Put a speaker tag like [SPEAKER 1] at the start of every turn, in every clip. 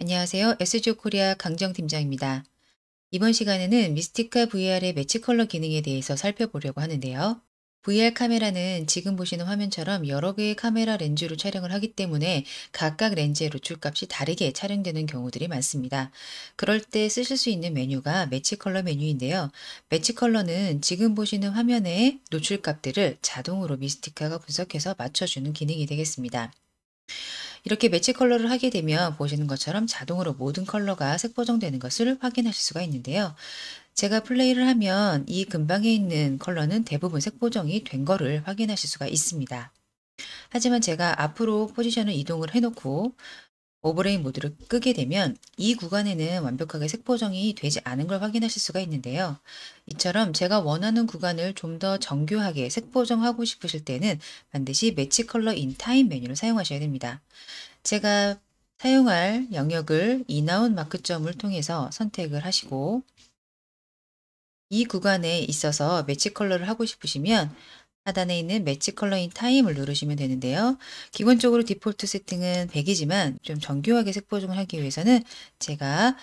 [SPEAKER 1] 안녕하세요. SGO 코리아 강정 팀장입니다. 이번 시간에는 미스티카 VR의 매치 컬러 기능에 대해서 살펴보려고 하는데요. VR 카메라는 지금 보시는 화면처럼 여러 개의 카메라 렌즈로 촬영을 하기 때문에 각각 렌즈의 노출값이 다르게 촬영되는 경우들이 많습니다. 그럴 때 쓰실 수 있는 메뉴가 매치 컬러 메뉴인데요. 매치 컬러는 지금 보시는 화면의 노출값들을 자동으로 미스티카가 분석해서 맞춰주는 기능이 되겠습니다. 이렇게 매치 컬러를 하게 되면 보시는 것처럼 자동으로 모든 컬러가 색 보정되는 것을 확인하실 수가 있는데요. 제가 플레이를 하면 이 근방에 있는 컬러는 대부분 색 보정이 된 거를 확인하실 수가 있습니다. 하지만 제가 앞으로 포지션을 이동을 해놓고 오버레이 모드를 끄게 되면 이 구간에는 완벽하게 색보정이 되지 않은 걸 확인하실 수가 있는데요. 이처럼 제가 원하는 구간을 좀 더 정교하게 색보정하고 싶으실 때는 반드시 매치 컬러 인 타임 메뉴를 사용하셔야 됩니다. 제가 사용할 영역을 인아웃 마크점을 통해서 선택을 하시고 이 구간에 있어서 매치 컬러를 하고 싶으시면 하단에 있는 매치 컬러인 타임을 누르시면 되는데요. 기본적으로 디폴트 세팅은 100이지만 좀 정교하게 색 보정을 하기 위해서는 제가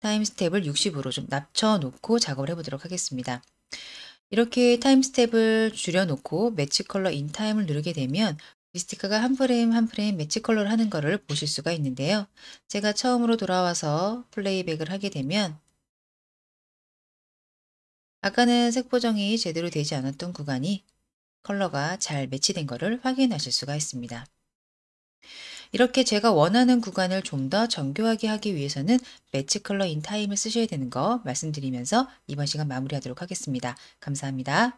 [SPEAKER 1] 타임 스텝을 60으로 좀 낮춰놓고 작업을 해보도록 하겠습니다. 이렇게 타임 스텝을 줄여놓고 매치 컬러 인 타임을 누르게 되면 미스티카가 한 프레임 한 프레임 매치 컬러를 하는 것을 보실 수가 있는데요. 제가 처음으로 돌아와서 플레이백을 하게 되면 아까는 색 보정이 제대로 되지 않았던 구간이 컬러가 잘 매치된 것을 확인하실 수가 있습니다. 이렇게 제가 원하는 구간을 좀 더 정교하게 하기 위해서는 매치 컬러인 타임을 쓰셔야 되는 거 말씀드리면서 이번 시간 마무리하도록 하겠습니다. 감사합니다.